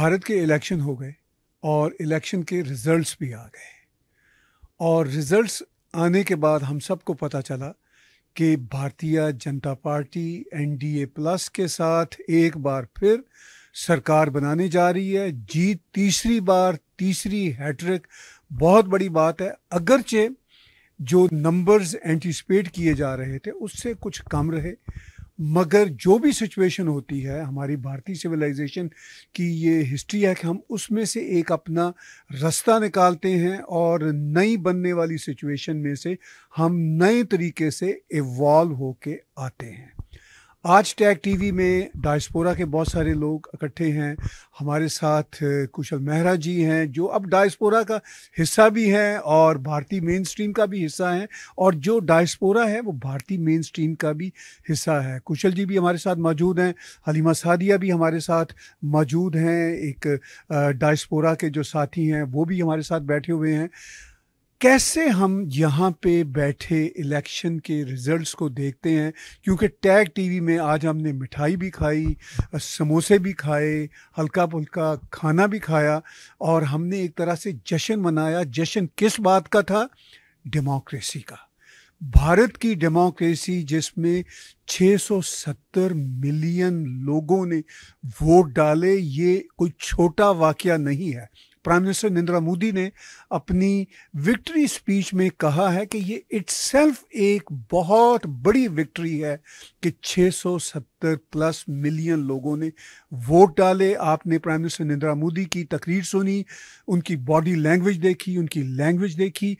भारत के इलेक्शन हो गए और इलेक्शन के रिजल्ट्स भी आ गए और रिजल्ट्स आने के बाद हम सबको पता चला कि भारतीय जनता पार्टी एनडीए प्लस के साथ एक बार फिर सरकार बनाने जा रही है जीत तीसरी बार तीसरी हैट्रिक बहुत बड़ी बात है अगरचे जो नंबर्स एंटिसपेट किए जा रहे थे उससे कुछ कम रहे मगर जो भी सिचुएशन होती है हमारी भारतीय सिविलाइजेशन की ये हिस्ट्री है कि हम उसमें से एक अपना रास्ता निकालते हैं और नई बनने वाली सिचुएशन में से हम नए तरीके से इवॉल्व होके आते हैं आज टैग टीवी में डायस्पोरा के बहुत सारे लोग इकट्ठे हैं हमारे साथ कुशल मेहरा जी हैं जो अब डायस्पोरा का हिस्सा भी हैं और भारतीय मेन स्ट्रीम का भी हिस्सा हैं और जो डायस्पोरा है वो भारतीय मेन स्ट्रीम का भी हिस्सा है कुशल जी भी हमारे साथ मौजूद हैं हलीमा सादिया भी हमारे साथ मौजूद हैं एक डायस्पोरा के जो साथी हैं वो भी हमारे साथ बैठे हुए हैं कैसे हम यहाँ पे बैठे इलेक्शन के रिजल्ट्स को देखते हैं क्योंकि टैग टीवी में आज हमने मिठाई भी खाई समोसे भी खाए हल्का फुल्का खाना भी खाया और हमने एक तरह से जश्न मनाया जश्न किस बात का था डेमोक्रेसी का भारत की डेमोक्रेसी जिसमें 670 मिलियन लोगों ने वोट डाले ये कोई छोटा वाक्य नहीं है प्राइम मिनिस्टर नरेंद्र मोदी ने अपनी विक्ट्री स्पीच में कहा है कि ये इट्स एक बहुत बड़ी विक्ट्री है कि 670 प्लस मिलियन लोगों ने वोट डाले आपने प्राइम मिनिस्टर नरेंद्र मोदी की तकरीर सुनी उनकी बॉडी लैंग्वेज देखी उनकी लैंग्वेज देखी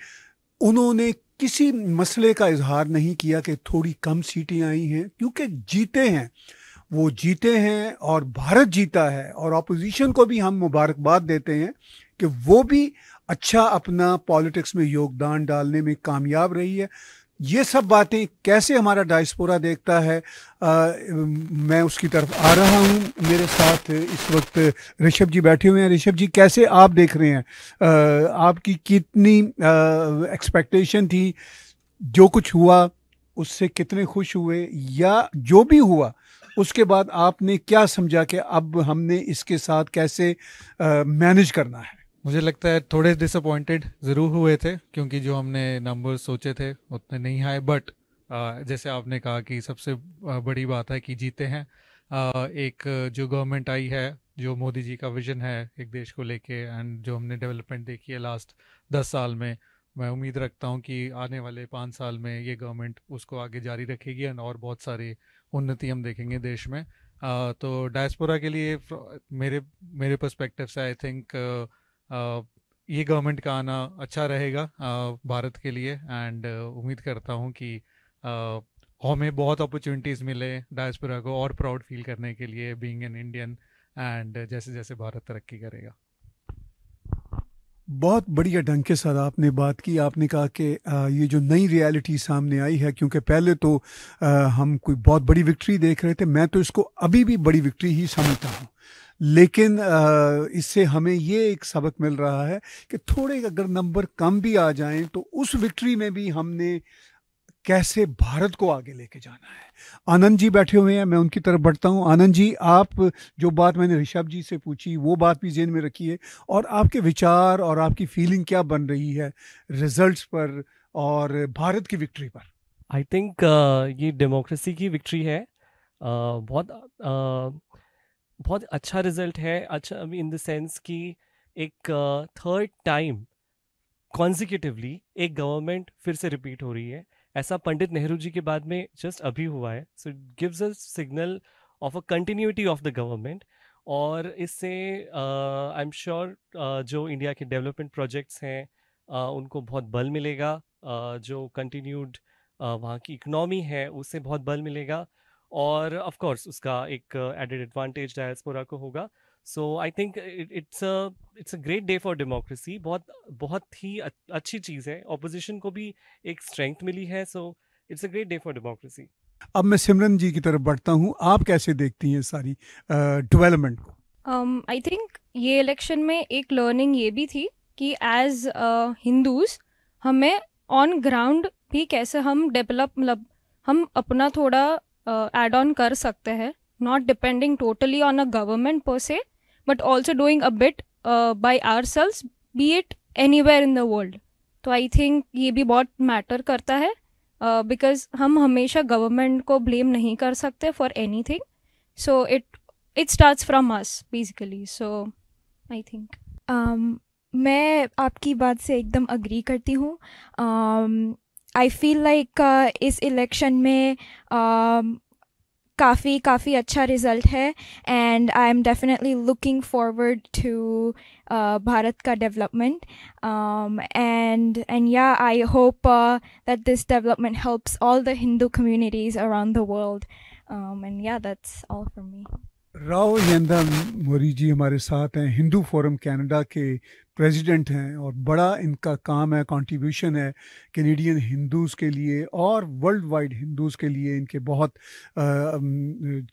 उन्होंने किसी मसले का इजहार नहीं किया कि थोड़ी कम सीटें आई हैं क्योंकि जीते हैं वो जीते हैं और भारत जीता है और अपोजिशन को भी हम मुबारकबाद देते हैं कि वो भी अच्छा अपना पॉलिटिक्स में योगदान डालने में कामयाब रही है ये सब बातें कैसे हमारा डायस्पोरा देखता है आ, मैं उसकी तरफ आ रहा हूँ मेरे साथ इस वक्त ऋषभ जी बैठे हुए हैं ऋषभ जी कैसे आप देख रहे हैं आ, आपकी कितनी एक्सपेक्टेशन थी जो कुछ हुआ उससे कितने खुश हुए या जो भी हुआ उसके बाद आपने क्या समझा कि अब हमने इसके साथ कैसे मैनेज करना है मुझे लगता है थोड़े डिसअपॉइंटेड ज़रूर हुए थे क्योंकि जो हमने नंबर सोचे थे उतने नहीं आए बट जैसे आपने कहा कि सबसे बड़ी बात है कि जीते हैं एक जो गवर्नमेंट आई है जो मोदी जी का विजन है एक देश को लेके एंड जो हमने डेवलपमेंट देखी है लास्ट दस साल में मैं उम्मीद रखता हूँ कि आने वाले पाँच साल में ये गवर्नमेंट उसको आगे जारी रखेगी एंड और बहुत सारे उन्नति हम देखेंगे देश में तो डायस्पोरा के लिए मेरे मेरे पर्सपेक्टिव से आई थिंक ये गवर्नमेंट का आना अच्छा रहेगा भारत के लिए एंड उम्मीद करता हूँ कि हमें बहुत अपॉर्चुनिटीज़ मिले डायस्पोरा को और प्राउड फील करने के लिए बीइंग एन इंडियन एंड जैसे जैसे भारत तरक्की करेगा बहुत बढ़िया ढंग के साथ आपने बात की आपने कहा कि ये जो नई रियलिटी सामने आई है क्योंकि पहले तो हम कोई बहुत बड़ी विक्ट्री देख रहे थे मैं तो इसको अभी भी बड़ी विक्ट्री ही समझता हूँ लेकिन इससे हमें ये एक सबक मिल रहा है कि थोड़े अगर नंबर कम भी आ जाएं तो उस विक्ट्री में भी हमने कैसे भारत को आगे लेके जाना है आनंद जी बैठे हुए हैं मैं उनकी तरफ बढ़ता हूं आनंद जी आप जो बात मैंने ऋषभ जी से पूछी वो बात भी जेन में रखिए और आपके विचार और आपकी फीलिंग क्या बन रही है रिजल्ट्स पर और भारत की विक्ट्री पर आई थिंक uh, ये डेमोक्रेसी की विक्ट्री है uh, बहुत uh, बहुत अच्छा रिजल्ट है अच्छा इन द सेंस कि एक थर्ड टाइम कॉन्जिक्यूटिवली एक गवर्नमेंट फिर से रिपीट हो रही है ऐसा पंडित नेहरू जी के बाद में जस्ट अभी हुआ है so it gives a signal of a continuity of the government और इससे आई एम श्योर जो इंडिया के डेवलपमेंट प्रोजेक्ट्स हैं uh, उनको बहुत बल मिलेगा uh, जो कंटिन्यूड uh, वहाँ की इकनॉमी है उससे बहुत बल मिलेगा और ऑफ कोर्स उसका एक एडेड एडवांटेज डायस्पोरा को होगा so I think it's a it's a great day for democracy बहुत बहुत ही अच्छी चीज़ है ऑपोजिशन को भी एक स्ट्रेंथ मिली है so it's a great day for democracy अब मैं सिमरन जी की तरफ बढ़ता हूँ आप कैसे देखती हैं सारी डेवलपमेंट को आई um, थिंक ये इलेक्शन में एक लर्निंग ये भी थी कि एज हिंदूज हमें ऑन ग्राउंड भी कैसे हम डेवलप मतलब हम अपना थोड़ा एड uh, ऑन कर सकते हैं not depending totally on a government पर से but also doing a bit by ourselves be it anywhere in the world तो आई थिंक ये भी बहुत मैटर करता है बिकॉज uh, हम हमेशा गवर्नमेंट को ब्लेम नहीं कर सकते for anything so it it start from us basically so I think मैं आपकी बात से एकदम अग्री करती हूँ आई फील लाइक इस इलेक्शन में uh, काफ़ी काफ़ी अच्छा रिज़ल्ट है and I am definitely looking forward to Bharat का development and and yeah I hope that this development helps all the Hindu communities around the world and yeah that's all from me Rao यंदा मोरी जी हमारे साथ हैं Hindu Forum Canada के president हैं और बड़ा इनका काम है कंट्रीब्यूशन है कैनेडियन हिंदूज के लिए और वर्ल्ड वाइड हिंदूज के लिए इनके बहुत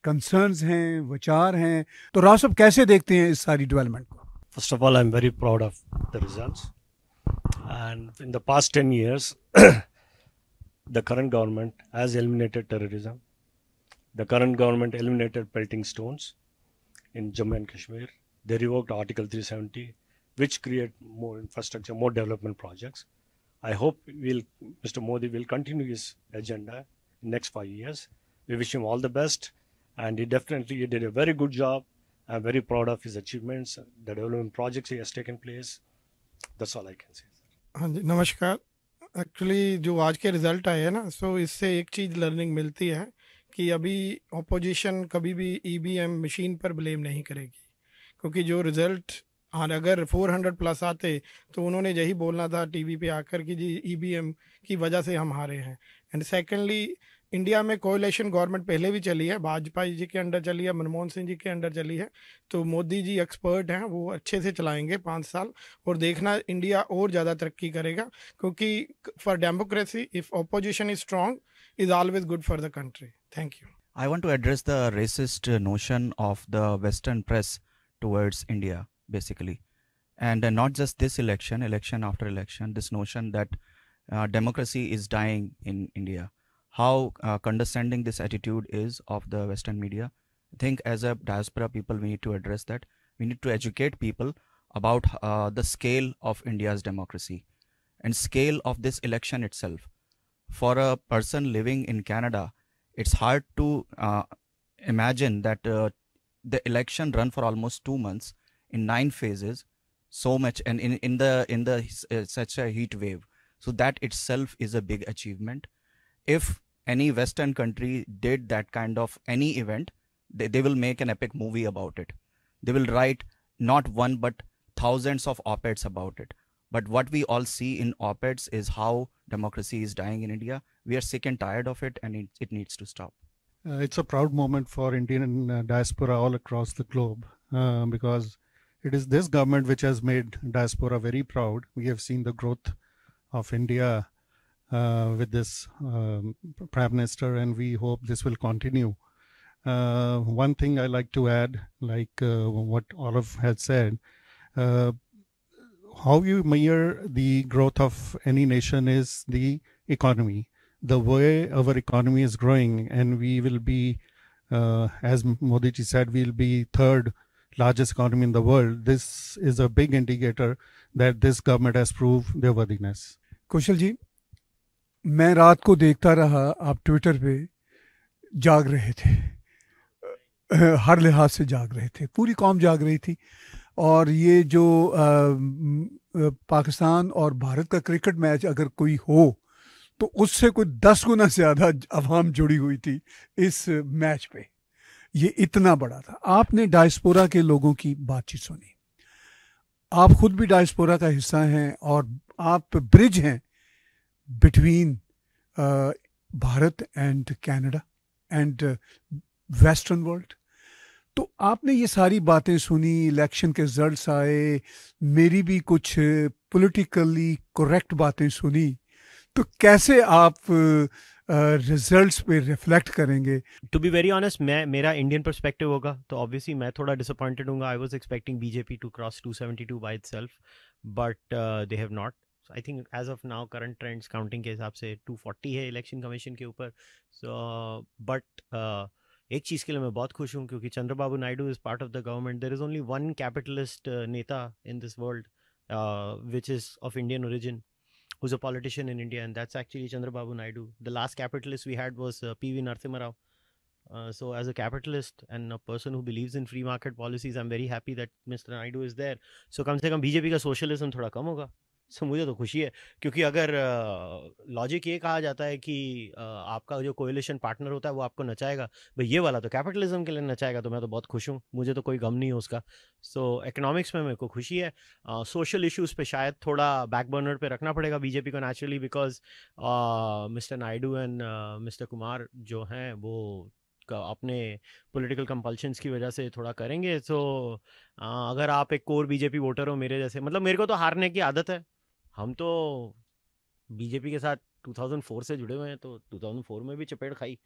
कंसर्न्स हैं विचार हैं तो राव कैसे देखते हैं इस सारी डेवलपमेंट को first of all I am very proud of the results and in the past ten years the current government has eliminated terrorism the current government eliminated pelting stone in Jammu and Kashmir they revoked article three seventy which create more infrastructure, more development projects. I hope we'll, Mr. Modi will continue his agenda in next five years. We wish him all the best. And he definitely he did a very good job. I'm very proud of his achievements, the development projects he has taken place. That's all I can say. Namaskar. जी नमस्कार actually जो आज के result आए हैं ना सो इससे एक चीज़ लर्निंग मिलती है कि अभी ऑपोजिशन कभी भी ईवीएम मशीन पर ब्लेम नहीं करेगी क्योंकि जो रिज़ल्ट और अगर 400 प्लस आते तो उन्होंने यही बोलना था टीवी पे आकर कि जी ईवीएम e की वजह से हम हारे हैं एंड सेकेंडली इंडिया में कोलेशन गवर्नमेंट पहले भी चली है भाजपा जी के अंडर चली है मनमोहन सिंह जी के अंडर चली है तो मोदी जी एक्सपर्ट हैं वो अच्छे से चलाएंगे पाँच साल और देखना इंडिया और ज़्यादा तरक्की करेगा क्योंकि for democracy if opposition is strong is always good for the country thank you I want to address the racist notion of the western press towards India basically and uh, not just this election election after election this notion that uh, democracy is dying in india how uh, condescending this attitude is of the western media i think as a diaspora people we need to address that we need to educate people about uh, the scale of india's democracy and scale of this election itself for a person living in canada it's hard to uh, imagine that uh, the election run for almost 2 months in nine phases so much and in in the in the uh, such a heat wave so that itself is a big achievement if any western country did that kind of any event they, they will make an epic movie about it they will write not one but thousands of op-eds about it but what we all see in op-eds is how democracy is dying in india we are sick and tired of it and it, it needs to stop uh, it's a proud moment for indian uh, diaspora all across the globe uh, because it is this government which has made diaspora very proud. We have seen the growth of India uh, with this um, prime minister, and we hope this will continue. Uh, one thing I like to add, like uh, what Olive had said, uh, how you measure the growth of any nation is the economy. The way our economy is growing, and we will be, uh, as Modi ji said, we'll be third largest economy in the world, this is a big indicator that this government has proved their worthiness. Kushal ji, मैं रात को देखता रहा आप Twitter पे जाग रहे थे हर लिहाज से जाग रहे थे पूरी कौम जाग रही थी और ये जो आ, पाकिस्तान और भारत का क्रिकेट मैच अगर कोई हो तो उससे कोई दस गुना ज़्यादा अवाम जुड़ी हुई थी इस मैच पे ये इतना बड़ा था आपने डायस्पोरा के लोगों की बातचीत सुनी आप खुद भी डायस्पोरा का हिस्सा हैं और आप ब्रिज हैं between Bharat and Canada and western world तो आपने ये सारी बातें सुनी इलेक्शन के रिजल्ट आए मेरी भी कुछ पॉलिटिकली करेक्ट बातें सुनी तो कैसे आप रिजल्ट्स पे रिफ्लेक्ट करेंगे टू बी वेरी ऑनेस्ट मैं मेरा इंडियन परस्पेक्टिव होगा तो ऑब्वियसली मैं थोड़ा डिसअपॉइंटेड हूँ I was expecting BJP to cross two seventy two by self but they have not I think as of now current trends counting के हिसाब से टू फोर्टी है इलेक्शन कमीशन के ऊपर सो बट uh, एक चीज़ के लिए मैं बहुत खुश हूँ क्योंकि Chandrababu Naidu is part of the government there is only one capitalist नेता in this world which is of Indian origin who's a politician in India, and that's actually Chandrababu Naidu. The last capitalist we had was uh, P.V. Narasimha Rao. Uh, so, as a capitalist and a person who believes in free market policies, I'm very happy that Mr. Naidu is there. So, come से come, BJP का socialism थोड़ा कम होगा. सो मुझे तो खुशी है क्योंकि अगर लॉजिक ये कहा जाता है कि आपका जो कोलेशन पार्टनर होता है वो आपको नचाएगा भाई ये वाला तो कैपिटलिज्म के लिए नचाएगा तो मैं तो बहुत खुश हूँ मुझे तो कोई गम नहीं है उसका सो so, इकोनॉमिक्स में मेरे को खुशी है सोशल uh, इश्यूज़ पे शायद थोड़ा बैकबर्नर पे रखना पड़ेगा बीजेपी को naturally because mister Naidu and mister Kumar जो हैं वो अपने पॉलिटिकल कंपल्शन की वजह से थोड़ा करेंगे सो so, अगर आप एक कोर बीजेपी वोटर हो मेरे जैसे मतलब मेरे को तो हारने की आदत है हम तो बीजेपी के साथ 2004 से जुड़े हुए हैं तो 2004 में भी चपेट खाई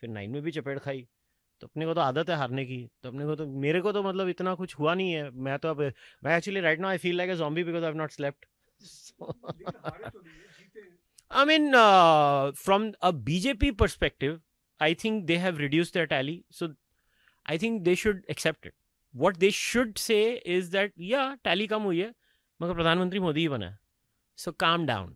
फिर नाइन में भी चपेट खाई तो अपने को तो आदत है हारने की तो अपने को तो मेरे को तो मतलब इतना कुछ हुआ नहीं है मैं तो अब मैं actually right now I feel like a zombie because I have not slept I mean from a BJP perspective I think they have reduce their tally so I think they should accept it what they should say is that या tally कम हुई है मगर प्रधानमंत्री मोदी ही बना है So calm down.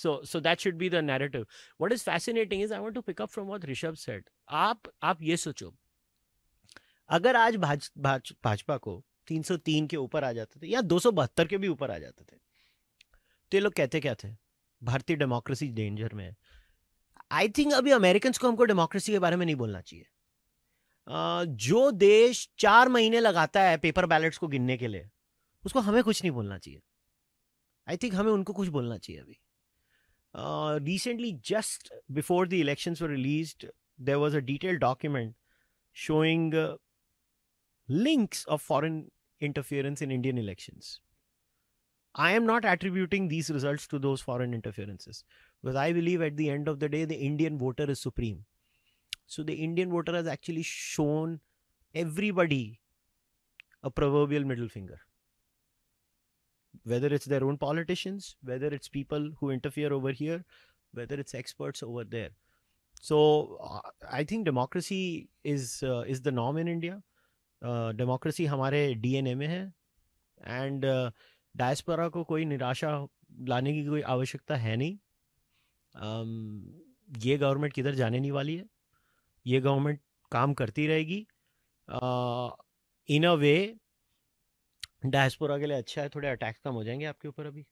So so that should be the narrative. What is fascinating is I want to pick up from what Rishabh said. aap aap ye socho अगर आज भाज, भाज, भाजपा को 303 के ऊपर आ जाते थे या दो के भी ऊपर आ जाते थे तो ये लोग कहते क्या थे भारतीय डेमोक्रेसी डेंजर में है आई थिंक अभी अमेरिकन को हमको डेमोक्रेसी के बारे में नहीं बोलना चाहिए uh, जो देश चार महीने लगाता है पेपर बैलेट्स को गिनने के लिए उसको हमें कुछ नहीं बोलना चाहिए I think हमें उनको कुछ बोलना चाहिए अभी recently just before the elections were released there was a detail document showing uh, links of foreign interference in Indian elections. I am not attributing these results to those foreign interferences because I believe at the end of the day, the Indian voter is supreme. So the Indian voter has actually shown everybody a proverbial middle finger. whether it's their own politicians, whether it's people who interfere over here, whether it's experts over there. So uh, I think democracy is uh, is the norm in India. Uh, democracy हमारे DNA में है uh, diaspora को कोई निराशा लाने की कोई आवश्यकता है नहीं um, ये गवर्नमेंट किधर जाने नहीं वाली है ये गवर्नमेंट काम करती रहेगी in a way डायस्पोरा के लिए अच्छा है थोड़े अटैक कम हो जाएंगे आपके ऊपर अभी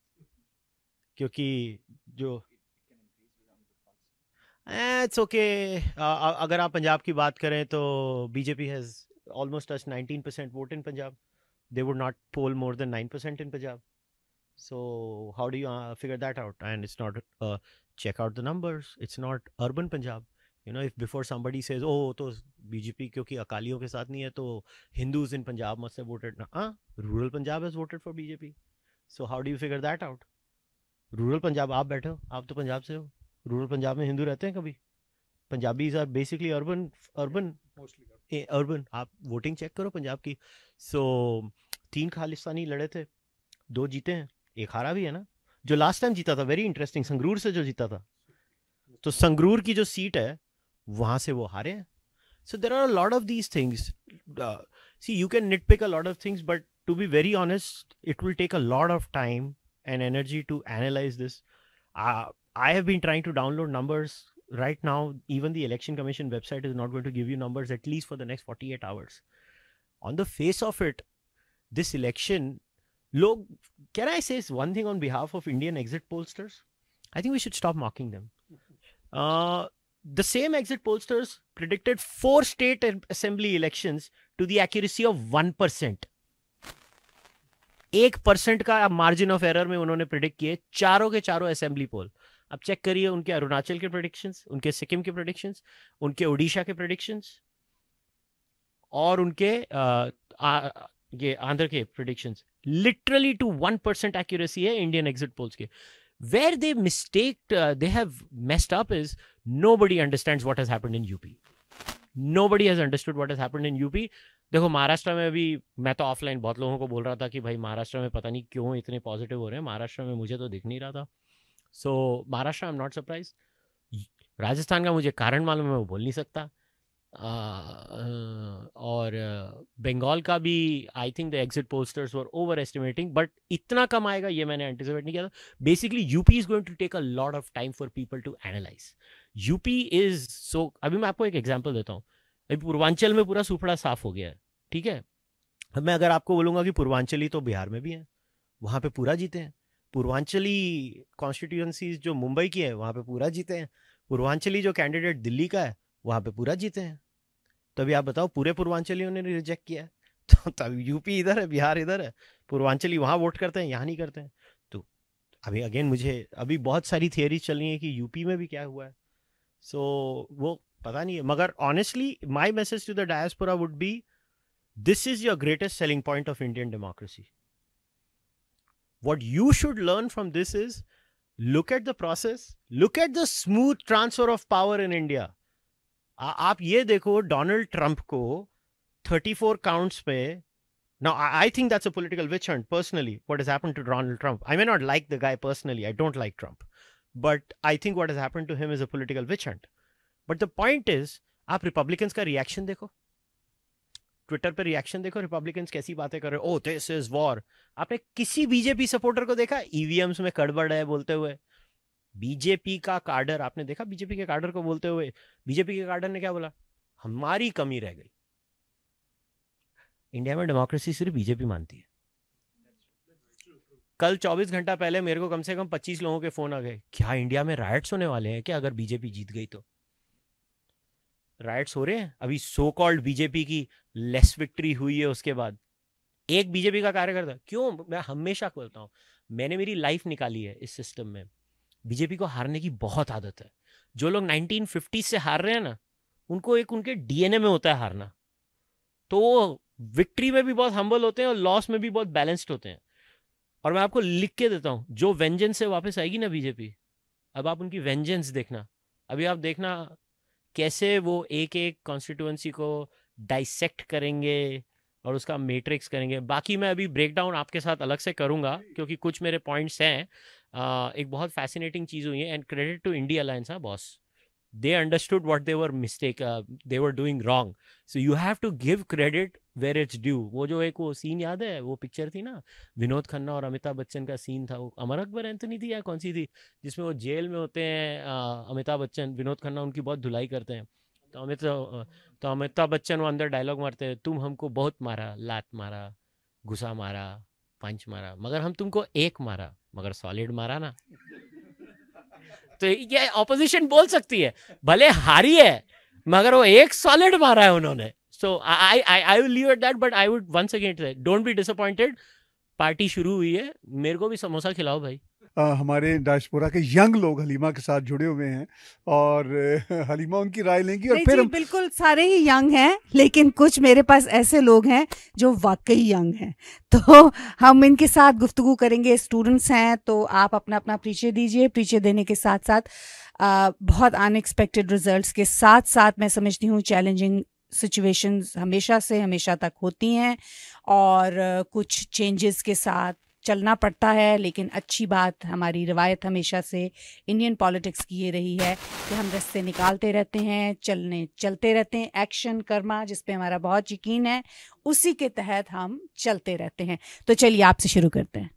क्योंकि जो इट्स ओके okay. अगर आप पंजाब की बात करें तो BJP has almost touch 19 percent vote in Punjab they would not poll more than 9 percent in Punjab so how do you figure that out and it's not check out the numbers it's not urban Punjab you know if before somebody says oh तो BJP क्योंकि अकालियों के साथ नहीं है तो Hindus in Punjab must voted ना हाँ rural Punjab has voted for BJP so how do you figure that out rural Punjab आप बैठे हो आप तो पंजाब से हो रूरल पंजाब में हिंदू रहते हैं कभी Punjabis are basically urban urban urban आप वोटिंग चेक करो पंजाब की सो so, तीन खालिस्तानी लड़े थे दो जीते हैं एक हारा भी है ना जो लास्ट टाइम जीता था वेरी इंटरेस्टिंग संगरूर से जो जीता था तो संगरूर की जो सीट है वहां से are हारे हैं so there are lot of these things see you can nitpick a lot of things but to be very honest it will take a lot of time and energy to analyse I have been trying to download numbers right now. Even the election commission website is not going to give you numbers at least for the next 48 hours. On the face of it, this election, look, can I say one thing on behalf of Indian exit pollsters? I think we should stop mocking them. Uh, The same exit pollsters predicted four state assembly elections to the accuracy of 1%. Percent एक percent का margin of error में उन्होंने predict किए चारों के चारों assembly पोल अब check करिए उनके अरुणाचल के प्रोडिक्शन उनके सिक्किम के प्रोडिक्शन उनके उड़ीसा के प्रोडिक्शन और उनके आ, आ, ये आंध्र के prediction literally two one percent accuracy है इंडियन एग्जिट पोल्स के where they mistaked uh, they have messed up is nobody understands what has happened in UP nobody has understood what has happened in UP. देखो महाराष्ट्र में भी मैं तो offline बहुत लोगों को बोल रहा था कि भाई महाराष्ट्र में पता नहीं क्यों इतने पॉजिटिव हो रहे हैं महाराष्ट्र में मुझे तो दिख नहीं रहा था so Maharashtra I am not surprised Rajasthan का मुझे कारण मालूम है वो बोल नहीं सकता और बंगाल का भी I think the exit pollsters were overestimating but इतना कम आएगा ये मैंने एंटिसिपेट नहीं किया था basically UP is going to take a lot of time for people to analyse UP is so अभी मैं आपको एक एग्जाम्पल देता हूँ अभी पूर्वांचल में पूरा सुपड़ा साफ हो गया है ठीक है मैं अगर आपको बोलूंगा कि पूर्वांचली तो बिहार में भी है वहाँ पे पूरा जीते हैं पूर्वांचली कॉन्स्टिट्यूएंसीज जो मुंबई की है वहाँ पे पूरा जीते हैं पूर्वांचली जो कैंडिडेट दिल्ली का है वहां पे पूरा जीते हैं तो अभी आप बताओ पूरे पूर्वांचलियों ने रिजेक्ट किया है तो तब तो यूपी इधर है बिहार इधर है पूर्वांचली वहां वोट करते हैं यहाँ नहीं करते हैं तो अभी अगेन मुझे अभी बहुत सारी थियोरीज चल रही है कि यूपी में भी क्या हुआ है सो so, वो पता नहीं है मगर honestly my message to the diaspora would be this is your greatest selling point of Indian democracy what you should learn from this is look at the process look at the smooth transfer of power in India आ, आप ये देखो Donald Trump को 34 counts पे ना I think that's a political witch hunt personally what has happened to Donald Trump I may not like the guy personally I don't like Trump but I think what has happened to him is a political witch hunt but the point is आप Republicans का reaction देखो Twitter पर reaction देखो Republican कैसी बातें कर रहे हो दिस इज वॉर आपने किसी बीजेपी सपोर्टर को देखा ईवीएम्स e में कड़बड़ है बोलते हुए बीजेपी का कार्डर आपने देखा बीजेपी के कार्डर को बोलते हुए बीजेपी के कार्डर ने क्या बोला हमारी कमी रह गई इंडिया में डेमोक्रेसी सिर्फ बीजेपी मानती है कल 24 घंटा पहले मेरे को कम से कम 25 लोगों के फोन आ गए क्या इंडिया में राइट्स होने वाले हैं क्या अगर बीजेपी जीत गई तो राइट्स हो रहे हैं अभी सो कॉल्ड बीजेपी की लेस विक्ट्री हुई है उसके बाद एक बीजेपी का कार्यकर्ता क्यों मैं हमेशा बोलता हूँ मैंने मेरी लाइफ निकाली है इस सिस्टम में बीजेपी को हारने की बहुत आदत है जो लोग 1950 से हार रहे हैं ना उनको एक उनके डीएनए में होता है हारना तो वो विक्ट्री में भी बहुत हम्बल होते हैं और लॉस में भी बहुत बैलेंस्ड होते हैं और मैं आपको लिख के देता हूं जो वेंजेंस से वापस आएगी ना बीजेपी अब आप उनकी वेंजेंस देखना अभी आप देखना कैसे वो एक एक कॉन्स्टिट्यूएंसी को डाइसेक्ट करेंगे और उसका मेट्रिक्स करेंगे बाकी मैं अभी ब्रेकडाउन आपके साथ अलग से करूंगा क्योंकि कुछ मेरे पॉइंट्स हैं एक बहुत फैसिनेटिंग चीज़ हुई है and credit to India alliance हाँ boss they understood what they were mistake they were doing wrong so you have to give credit where it's due वो जो एक वो सीन याद है वो पिक्चर थी ना विनोद खन्ना और अमिताभ बच्चन का सीन था वो अमर अकबर एंथनी थी या कौन सी थी जिसमें वो जेल में होते हैं अमिताभ बच्चन विनोद खन्ना उनकी बहुत धुलाई करते हैं तो अमित तो अमिताभ बच्चन वो अंदर डायलॉग मारते हैं तुम हमको बहुत मारा लात मारा घुसा मारा पंच मारा मगर हम तुमको एक मारा मगर सॉलिड मारा ना तो ये ऑपोजिशन बोल सकती है भले हारी है मगर वो एक सॉलिड मारा है उन्होंने so I I I will leave at that but I would once again don't be disappointed party शुरू हुई है मेरे को भी समोसा खिलाओ भाई आ, हमारे डाशपुरा के यंग लोग हलीमा के साथ जुड़े हुए हैं और हलीमा उनकी राय लेंगी और फिर बिल्कुल सारे ही यंग हैं लेकिन कुछ मेरे पास ऐसे लोग हैं जो वाकई यंग हैं तो हम इनके साथ गुफ्तु करेंगे स्टूडेंट्स हैं तो आप अपना अपना परिचय दीजिए परिचय देने के साथ साथ आ, बहुत अनएक्सपेक्टेड रिजल्ट के साथ साथ मैं समझती हूँ चैलेंजिंग सिचुएशंस हमेशा से हमेशा तक होती हैं और कुछ चेंजेस के साथ चलना पड़ता है लेकिन अच्छी बात हमारी रिवायत हमेशा से इंडियन पॉलिटिक्स की ये रही है कि हम रस्ते निकालते रहते हैं चलने चलते रहते हैं एक्शन कर्मा जिस पे हमारा बहुत यकीन है उसी के तहत हम चलते रहते हैं तो चलिए आपसे शुरू करते हैं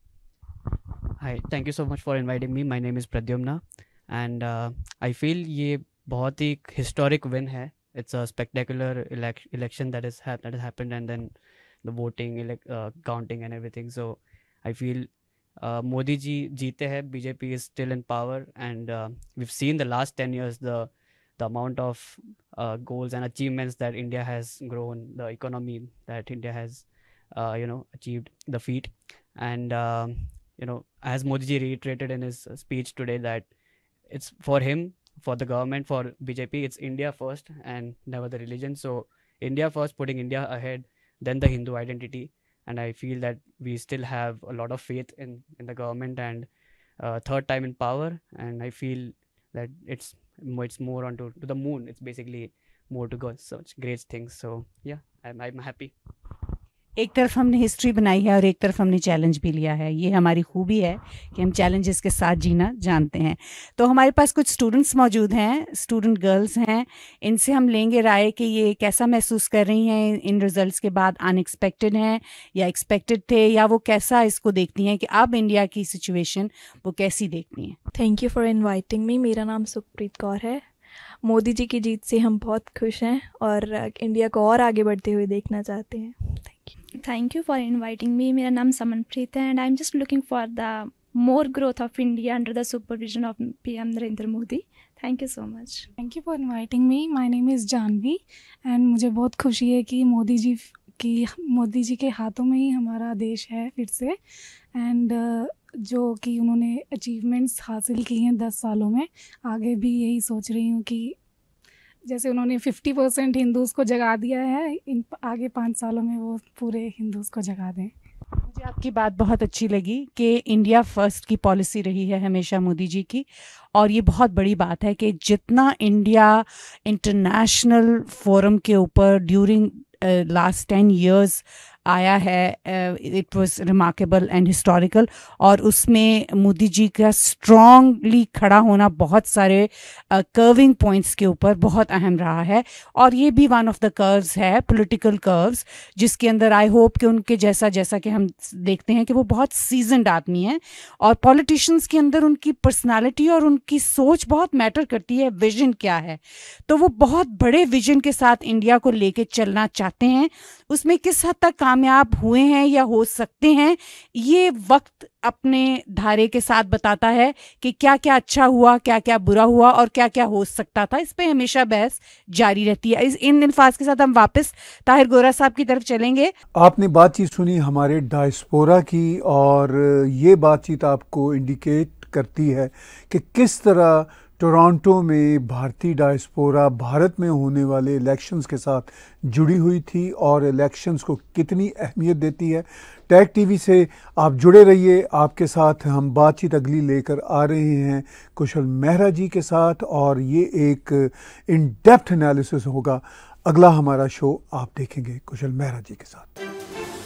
hi thank you so much for inviting me my name is Pradyumna and I feel ये बहुत ही हिस्टोरिक विन है it's a spectacular elec- election that is ha- that has happened and then the voting elec- uh, I feel uh, Modi ji jeete hai, BJP is still in power, and uh, we've seen the last ten years the the amount of uh, goals and achievements that India has grown, the economy that India has, uh, you know, achieved the feat, and um, you know, as Modi ji reiterated in his speech today that it's for him, for the government, for BJP, it's India first and never the religion. So India first, putting India ahead, then the Hindu identity and I feel that we still have a lot of faith in in the government and uh, third time in power, and I feel that it's it's more onto to the moon. It's basically more to go such great things. So yeah, I'm I'm happy. एक तरफ हमने history बनाई है और एक तरफ हमने challenge भी लिया है ये हमारी खूबी है कि हम चैलेंजेस के साथ जीना जानते हैं तो हमारे पास कुछ स्टूडेंट्स मौजूद हैं स्टूडेंट गर्ल्स हैं इनसे हम लेंगे राय कि ये कैसा महसूस कर रही हैं इन रिजल्ट्स के बाद अनएक्सपेक्टेड हैं या एक्सपेक्टेड थे या वो कैसा इसको देखती हैं कि अब इंडिया की सिचुएशन वो कैसी देखती हैं thank you for inviting me मेरा नाम सुखप्रीत कौर है मोदी जी की जीत से हम बहुत खुश हैं और इंडिया uh, को और आगे बढ़ते हुए देखना चाहते हैं thank you for inviting me मेरा नाम समनप्रीत है and I am just looking for the more growth of India under the supervision of P M Narendra Modi thank you so much thank you for inviting me my name is Janvi and मुझे बहुत खुशी है कि मोदी जी की मोदी जी के हाथों में ही हमारा देश है फिर से एंड uh, जो कि उन्होंने अचीवमेंट्स हासिल की हैं दस सालों में आगे भी यही सोच रही हूँ कि जैसे उन्होंने फिफ्टी परसेंट हिंदूज़ को जगा दिया है इन आगे पाँच सालों में वो पूरे हिंदूज़ को जगा दें मुझे आपकी बात बहुत अच्छी लगी कि इंडिया फर्स्ट की पॉलिसी रही है हमेशा मोदी जी की और ये बहुत बड़ी बात है कि जितना इंडिया इंटरनेशनल फोरम के ऊपर ड्यूरिंग लास्ट टेन ईयर्स आया है it was remarkable and historical और उसमें मोदी जी का स्ट्रांगली खड़ा होना बहुत सारे कर्विंग uh, पॉइंट्स के ऊपर बहुत अहम रहा है और ये भी वन ऑफ द कर्व्स है पॉलिटिकल कर्व्स जिसके अंदर आई होप कि उनके जैसा जैसा कि हम देखते हैं कि वो बहुत सीजनड आदमी हैं और पॉलिटिशियंस के अंदर उनकी पर्सनैलिटी और उनकी सोच बहुत मैटर करती है विजन क्या है तो वो बहुत बड़े विजन के साथ इंडिया को लेके चलना चाहते हैं उसमें किस हद तक कामयाब हुए हैं या हो सकते हैं ये वक्त अपने धारे के साथ बताता है कि क्या क्या अच्छा हुआ क्या क्या बुरा हुआ और क्या क्या हो सकता था इस पर हमेशा बहस जारी रहती है इस इन अल्फाज के साथ हम वापस ताहिर गोरा साहब की तरफ चलेंगे आपने बातचीत सुनी हमारे डायस्पोरा की और ये बातचीत आपको इंडिकेट करती है कि किस तरह टोरंटो में भारतीय डायस्पोरा भारत में होने वाले इलेक्शंस के साथ जुड़ी हुई थी और इलेक्शंस को कितनी अहमियत देती है टैग टीवी से आप जुड़े रहिए आपके साथ हम बातचीत अगली लेकर आ रहे हैं कुशल मेहरा जी के साथ और ये एक इन डेप्थ एनालिसिस होगा अगला हमारा शो आप देखेंगे कुशल मेहरा जी के साथ